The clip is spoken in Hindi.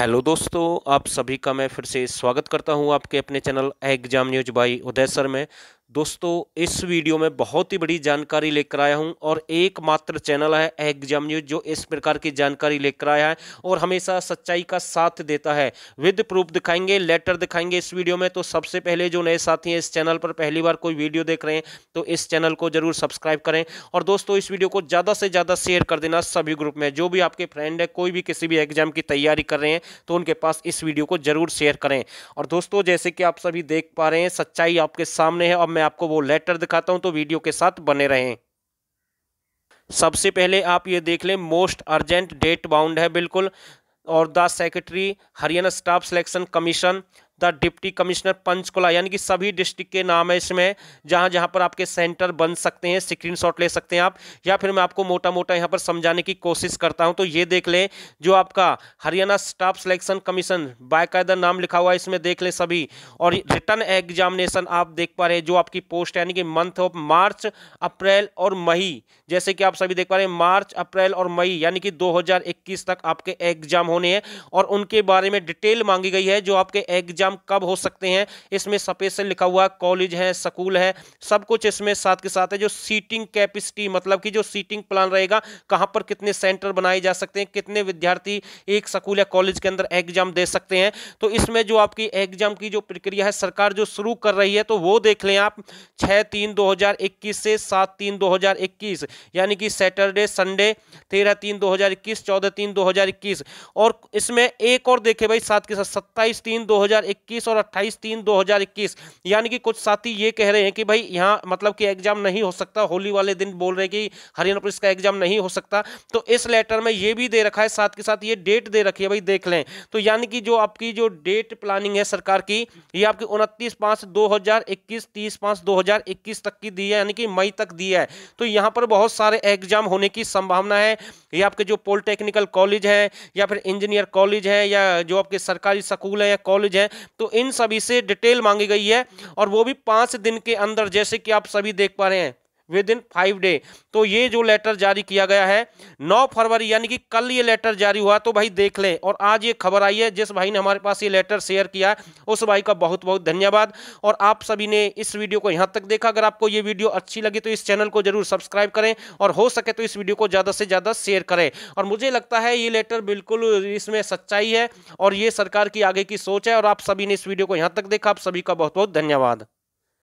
हेलो दोस्तों आप सभी का मैं फिर से स्वागत करता हूं आपके अपने channel exam news by Uday sir में दोस्तों इस वीडियो में बहुत ही बड़ी जानकारी लेकर आया हूं और एकमात्र चैनल है एग्जाम न्यूज जो इस प्रकार की जानकारी लेकर आया है और हमेशा सच्चाई का साथ देता है विद प्रूफ दिखाएंगे लेटर दिखाएंगे इस वीडियो में तो सबसे पहले जो नए साथी हैं इस चैनल पर पहली बार कोई वीडियो देख रहे हैं तो इस चैनल को जरूर सब्सक्राइब करें और दोस्तों इस वीडियो को ज़्यादा से ज़्यादा शेयर कर देना सभी ग्रुप में जो भी आपके फ्रेंड है कोई भी किसी भी एग्जाम की तैयारी कर रहे हैं तो उनके पास इस वीडियो को जरूर शेयर करें और दोस्तों जैसे कि आप सभी देख पा रहे हैं सच्चाई आपके सामने है अब मैं आपको वो लेटर दिखाता हूं तो वीडियो के साथ बने रहें सबसे पहले आप ये देख लें मोस्ट अर्जेंट डेट बाउंड है बिल्कुल और the secretary Haryana staff selection commission the deputy commissioner Panchkula यानी कि सभी डिस्ट्रिक्ट के नाम है इसमें जहां जहां पर आपके सेंटर बन सकते हैं स्क्रीन ले सकते हैं आप या फिर मैं आपको मोटा मोटा यहां पर समझाने की कोशिश करता हूं तो ये देख लें जो आपका हरियाणा स्टाफ सिलेक्शन कमीशन बायकायदा नाम लिखा हुआ है इसमें देख लें सभी और रिटर्न एग्जामिनेशन आप देख पा रहे हैं जो आपकी पोस्ट यानी कि मंथ ऑफ मार्च अप्रैल और मई जैसे कि आप सभी देख पा रहे हैं मार्च अप्रैल और मई यानी कि 2021 तक आपके एग्जाम होने हैं और उनके बारे में डिटेल मांगी गई है जो आपके एग्जाम एग्ज़ाम कब हो सकते हैं इसमें सफ़ेद से लिखा हुआ कॉलेज है स्कूल है सब कुछ इसमें साथ के साथ है जो सीटिंग कैपेसिटी मतलब कि जो सीटिंग प्लान रहेगा कहां पर कितने सेंटर बनाए जा सकते हैं कितने विद्यार्थी एक स्कूल या कॉलेज के अंदर एग्ज़ाम दे सकते हैं तो इसमें जो आपकी एग्ज़ाम की जो प्रक्रिया है सरकार जो शुरू कर रही है तो वो देख लें आप छः तीन दो से सात तीन दो यानी कि सैटरडे संडे तेरह तीन दो हज़ार इक्कीस चौदह तीन दो हज़ार इक्कीस और इसमें एक और देखे भाई साथ के साथ सत्ताईस तीन दो हज़ार इक्कीस और अट्ठाईस तीन दो हजार इक्कीस यानी कि कुछ साथी ये कह रहे हैं कि भाई यहाँ मतलब कि एग्जाम नहीं हो सकता होली वाले दिन बोल रहे कि हरियाणा पुलिस का एग्जाम नहीं हो सकता तो इस लेटर में ये भी दे रखा है साथ के साथ ये डेट दे रखी है भाई देख लें तो यानी कि जो आपकी जो डेट प्लानिंग है सरकार की ये आपकी उनतीस पाँच दो हजार इक्कीस तीस पाँच दो हजार इक्कीस तक की दी है यानी कि मई तक दी है तो यहाँ पर बहुत सारे एग्जाम होने की संभावना है ये आपके जो पॉलिटेक्निकल कॉलेज है या फिर इंजीनियर कॉलेज है या जो आपके सरकारी स्कूल है या कॉलेज है तो इन सभी से डिटेल मांगी गई है और वो भी पांच दिन के अंदर जैसे कि आप सभी देख पा रहे हैं विद इन फाइव डे तो ये जो लेटर जारी किया गया है नौ फरवरी यानी कि कल ये लेटर जारी हुआ तो भाई देख लें और आज ये खबर आई है जिस भाई ने हमारे पास ये लेटर शेयर किया उस भाई का बहुत बहुत धन्यवाद और आप सभी ने इस वीडियो को यहाँ तक देखा अगर आपको ये वीडियो अच्छी लगी तो इस चैनल को जरूर सब्सक्राइब करें और हो सके तो इस वीडियो को ज़्यादा से ज़्यादा शेयर करें और मुझे लगता है ये लेटर बिल्कुल इसमें सच्चाई है और ये सरकार की आगे की सोच है और आप सभी ने इस वीडियो को यहाँ तक देखा आप सभी का बहुत बहुत धन्यवाद